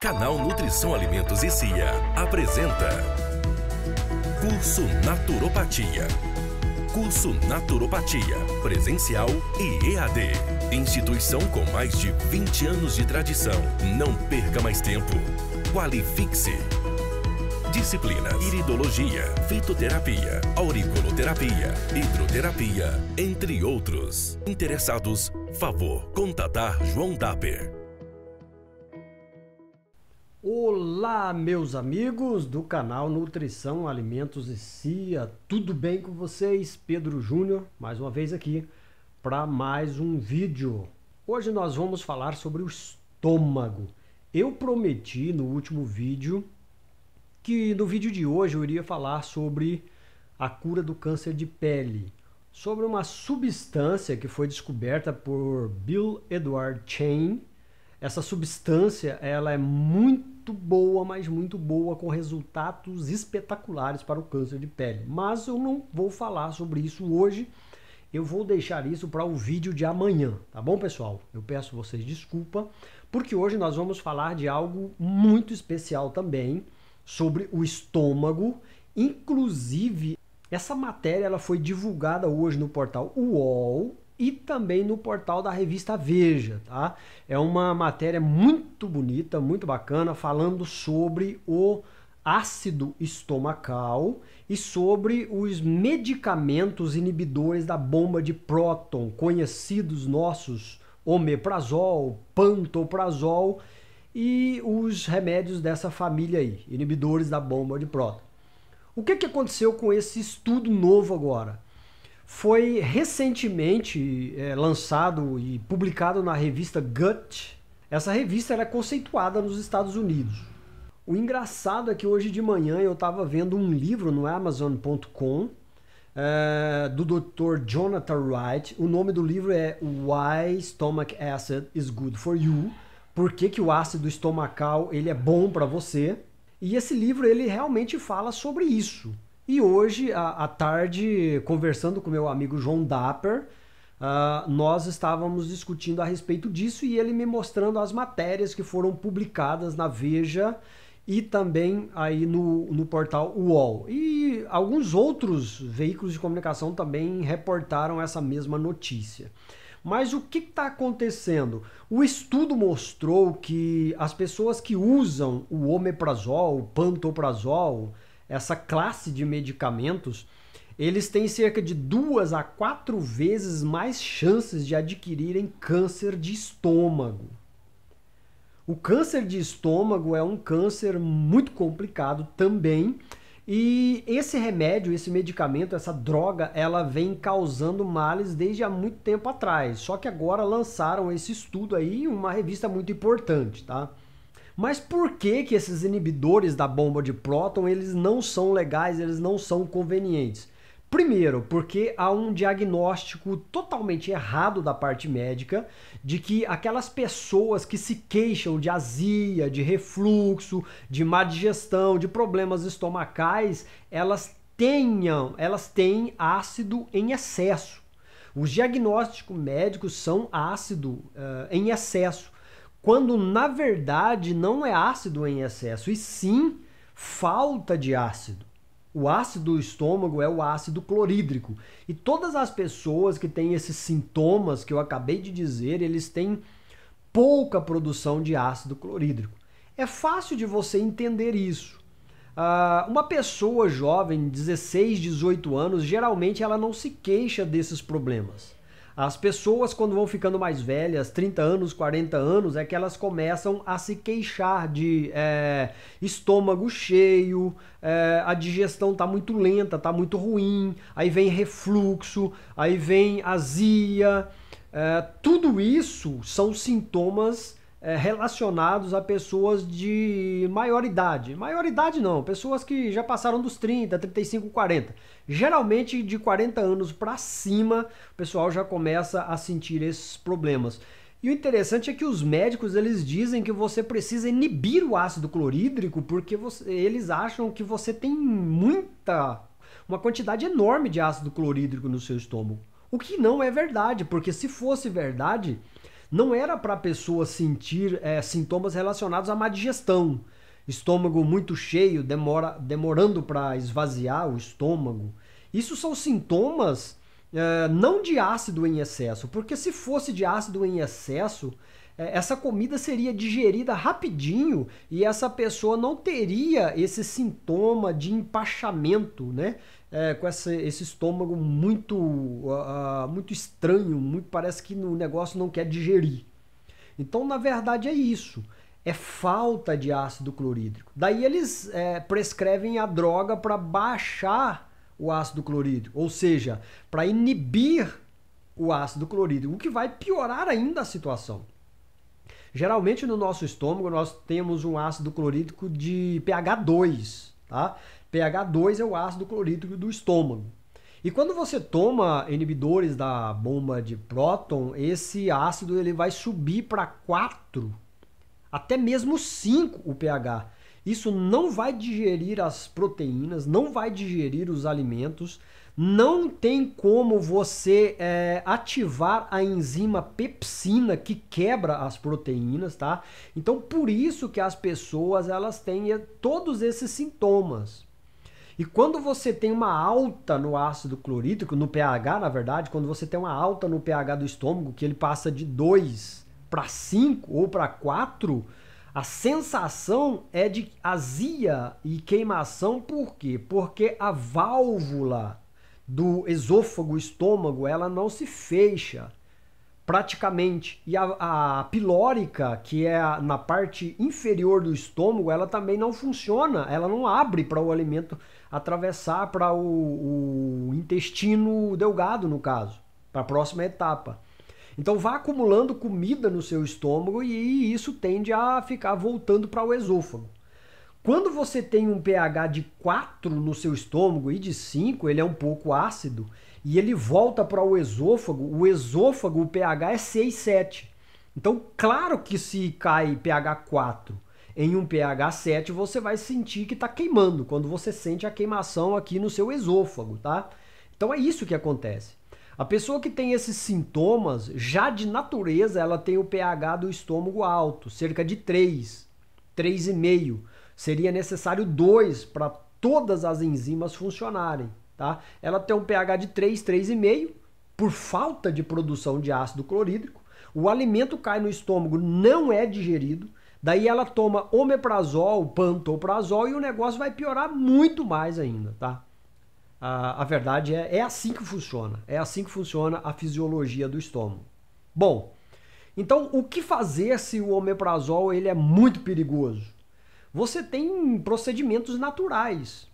Canal Nutrição Alimentos e Cia apresenta Curso Naturopatia. Curso Naturopatia, presencial e EAD. Instituição com mais de 20 anos de tradição. Não perca mais tempo. Qualifique-se. Disciplinas: iridologia, fitoterapia, auriculoterapia, hidroterapia, entre outros. Interessados, favor contatar João Dapper Olá, meus amigos do canal Nutrição, Alimentos e Cia. Tudo bem com vocês? Pedro Júnior, mais uma vez aqui para mais um vídeo. Hoje nós vamos falar sobre o estômago. Eu prometi no último vídeo que no vídeo de hoje eu iria falar sobre a cura do câncer de pele, sobre uma substância que foi descoberta por Bill Edward Chain. Essa substância, ela é muito muito boa, mas muito boa, com resultados espetaculares para o câncer de pele. Mas eu não vou falar sobre isso hoje. Eu vou deixar isso para o um vídeo de amanhã, tá bom, pessoal? Eu peço vocês desculpa, porque hoje nós vamos falar de algo muito especial também sobre o estômago. Inclusive, essa matéria ela foi divulgada hoje no portal UOL e também no portal da revista Veja, tá? É uma matéria muito bonita, muito bacana, falando sobre o ácido estomacal e sobre os medicamentos inibidores da bomba de próton, conhecidos nossos omeprazol, pantoprazol e os remédios dessa família aí, inibidores da bomba de próton. O que, que aconteceu com esse estudo novo agora? foi recentemente é, lançado e publicado na revista Gut. Essa revista era conceituada nos Estados Unidos. O engraçado é que hoje de manhã eu estava vendo um livro no Amazon.com é, do Dr. Jonathan Wright. O nome do livro é Why Stomach Acid is Good for You. Por que, que o ácido estomacal ele é bom para você? E esse livro ele realmente fala sobre isso e hoje, à tarde, conversando com meu amigo João Dapper, uh, nós estávamos discutindo a respeito disso e ele me mostrando as matérias que foram publicadas na Veja e também aí no, no portal UOL. E alguns outros veículos de comunicação também reportaram essa mesma notícia. Mas o que está acontecendo? O estudo mostrou que as pessoas que usam o omeprazol, o pantoprazol, essa classe de medicamentos, eles têm cerca de duas a quatro vezes mais chances de adquirirem câncer de estômago. O câncer de estômago é um câncer muito complicado também. E esse remédio, esse medicamento, essa droga, ela vem causando males desde há muito tempo atrás. Só que agora lançaram esse estudo aí em uma revista muito importante, tá? Mas por que que esses inibidores da bomba de próton, eles não são legais, eles não são convenientes? Primeiro, porque há um diagnóstico totalmente errado da parte médica de que aquelas pessoas que se queixam de azia, de refluxo, de má digestão, de problemas estomacais, elas tenham, elas têm ácido em excesso. Os diagnósticos médicos são ácido uh, em excesso quando na verdade não é ácido em excesso, e sim falta de ácido. O ácido do estômago é o ácido clorídrico. E todas as pessoas que têm esses sintomas que eu acabei de dizer, eles têm pouca produção de ácido clorídrico. É fácil de você entender isso. Uh, uma pessoa jovem, 16, 18 anos, geralmente ela não se queixa desses problemas. As pessoas, quando vão ficando mais velhas, 30 anos, 40 anos, é que elas começam a se queixar de é, estômago cheio, é, a digestão tá muito lenta, tá muito ruim, aí vem refluxo, aí vem azia. É, tudo isso são sintomas é, relacionados a pessoas de maior idade. Maior idade não, pessoas que já passaram dos 30, 35, 40. Geralmente de 40 anos para cima, o pessoal já começa a sentir esses problemas. E o interessante é que os médicos eles dizem que você precisa inibir o ácido clorídrico porque você, eles acham que você tem muita, uma quantidade enorme de ácido clorídrico no seu estômago. O que não é verdade, porque se fosse verdade, não era para a pessoa sentir é, sintomas relacionados à má digestão. Estômago muito cheio, demora, demorando para esvaziar o estômago. Isso são sintomas é, não de ácido em excesso, porque se fosse de ácido em excesso, é, essa comida seria digerida rapidinho e essa pessoa não teria esse sintoma de empachamento, né? é, com essa, esse estômago muito, uh, muito estranho, muito, parece que o negócio não quer digerir. Então, na verdade, é isso. É falta de ácido clorídrico. Daí eles é, prescrevem a droga para baixar o ácido clorídrico, ou seja, para inibir o ácido clorídrico, o que vai piorar ainda a situação. Geralmente no nosso estômago nós temos um ácido clorídrico de pH 2, tá? pH2 é o ácido clorídrico do estômago. E quando você toma inibidores da bomba de próton, esse ácido ele vai subir para 4, até mesmo 5 o pH. Isso não vai digerir as proteínas, não vai digerir os alimentos, não tem como você é, ativar a enzima pepsina que quebra as proteínas, tá? Então por isso que as pessoas elas têm todos esses sintomas. E quando você tem uma alta no ácido clorídrico, no pH, na verdade, quando você tem uma alta no pH do estômago, que ele passa de 2 para 5 ou para 4, a sensação é de azia e queimação, por quê? Porque a válvula do esôfago, estômago, ela não se fecha praticamente. E a, a pilórica, que é a, na parte inferior do estômago, ela também não funciona, ela não abre para o alimento atravessar para o, o, intestino delgado, no caso, para a próxima etapa. Então vá acumulando comida no seu estômago e isso tende a ficar voltando para o esôfago. Quando você tem um pH de 4 no seu estômago e de 5, ele é um pouco ácido, e ele volta para o esôfago, o esôfago, o pH é 6, 7. Então, claro que se cai pH 4 em um pH 7, você vai sentir que está queimando, quando você sente a queimação aqui no seu esôfago, tá? Então é isso que acontece. A pessoa que tem esses sintomas, já de natureza, ela tem o pH do estômago alto, cerca de 3, 3,5. Seria necessário 2 para todas as enzimas funcionarem. Tá? Ela tem um pH de 3, 3,5 por falta de produção de ácido clorídrico. O alimento cai no estômago, não é digerido. Daí ela toma omeprazol, pantoprazol e o negócio vai piorar muito mais ainda, tá? A, a verdade é, é assim que funciona. É assim que funciona a fisiologia do estômago. Bom, então o que fazer se o omeprazol ele é muito perigoso? Você tem procedimentos naturais,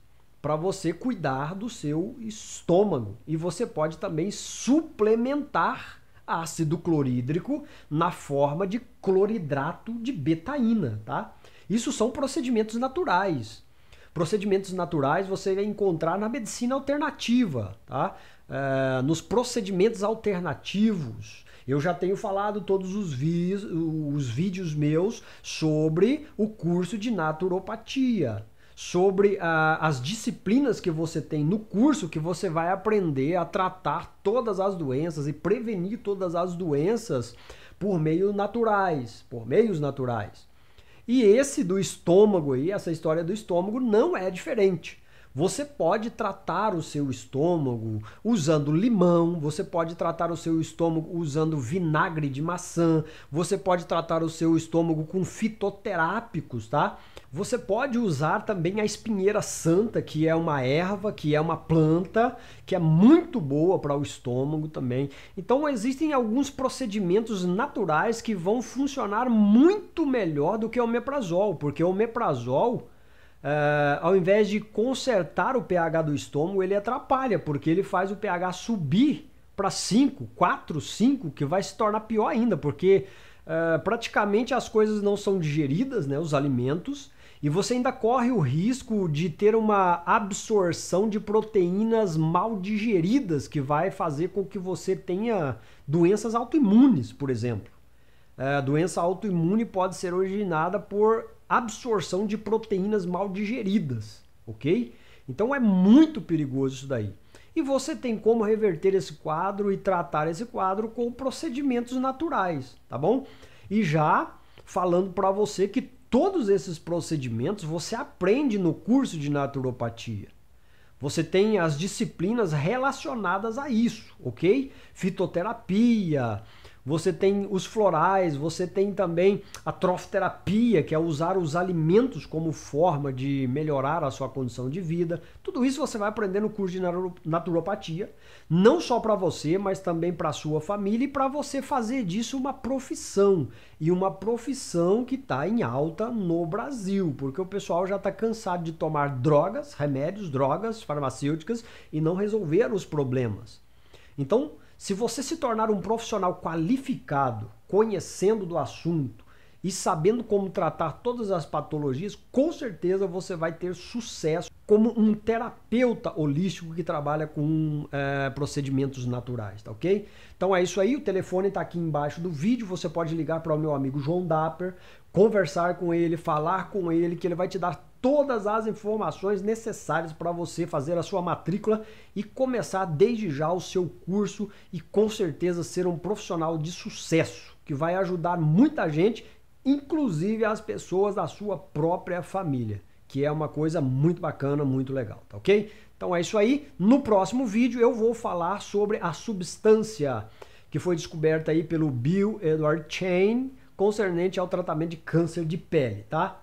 para você cuidar do seu estômago. E você pode também suplementar ácido clorídrico na forma de cloridrato de betaína, tá? Isso são procedimentos naturais. Procedimentos naturais você vai encontrar na medicina alternativa, tá? É, nos procedimentos alternativos. Eu já tenho falado todos os, os vídeos meus sobre o curso de naturopatia, sobre ah, as disciplinas que você tem no curso que você vai aprender a tratar todas as doenças e prevenir todas as doenças por meios naturais, por meios naturais. E esse do estômago aí, essa história do estômago não é diferente. Você pode tratar o seu estômago usando limão, você pode tratar o seu estômago usando vinagre de maçã, você pode tratar o seu estômago com fitoterápicos, tá? Você pode usar também a espinheira santa, que é uma erva, que é uma planta, que é muito boa para o estômago também. Então existem alguns procedimentos naturais que vão funcionar muito melhor do que o omeprazol, porque o omeprazol Uh, ao invés de consertar o pH do estômago, ele atrapalha, porque ele faz o pH subir para 5, 4, 5, que vai se tornar pior ainda, porque uh, praticamente as coisas não são digeridas, né, os alimentos, e você ainda corre o risco de ter uma absorção de proteínas mal digeridas, que vai fazer com que você tenha doenças autoimunes, por exemplo. Ah, doença autoimune pode ser originada por absorção de proteínas mal digeridas, ok? Então é muito perigoso isso daí. E você tem como reverter esse quadro e tratar esse quadro com procedimentos naturais, tá bom? E já falando para você que todos esses procedimentos você aprende no curso de naturopatia. Você tem as disciplinas relacionadas a isso, ok? Fitoterapia, você tem os florais, você tem também a trofoterapia que é usar os alimentos como forma de melhorar a sua condição de vida. Tudo isso você vai aprender no curso de naturopatia, não só para você, mas também para sua família e para você fazer disso uma profissão e uma profissão que está em alta no Brasil, porque o pessoal já está cansado de tomar drogas, remédios, drogas farmacêuticas e não resolver os problemas. Então, se você se tornar um profissional qualificado, conhecendo do assunto e sabendo como tratar todas as patologias, com certeza você vai ter sucesso como um terapeuta holístico que trabalha com é, procedimentos naturais, tá ok? Então é isso aí, o telefone está aqui embaixo do vídeo, você pode ligar para o meu amigo João Dapper, conversar com ele, falar com ele, que ele vai te dar todas as informações necessárias para você fazer a sua matrícula e começar desde já o seu curso e com certeza ser um profissional de sucesso que vai ajudar muita gente, inclusive as pessoas da sua própria família, que é uma coisa muito bacana, muito legal, tá ok? Então é isso aí. No próximo vídeo eu vou falar sobre a substância que foi descoberta aí pelo Bill Edward Chain concernente ao tratamento de câncer de pele, tá?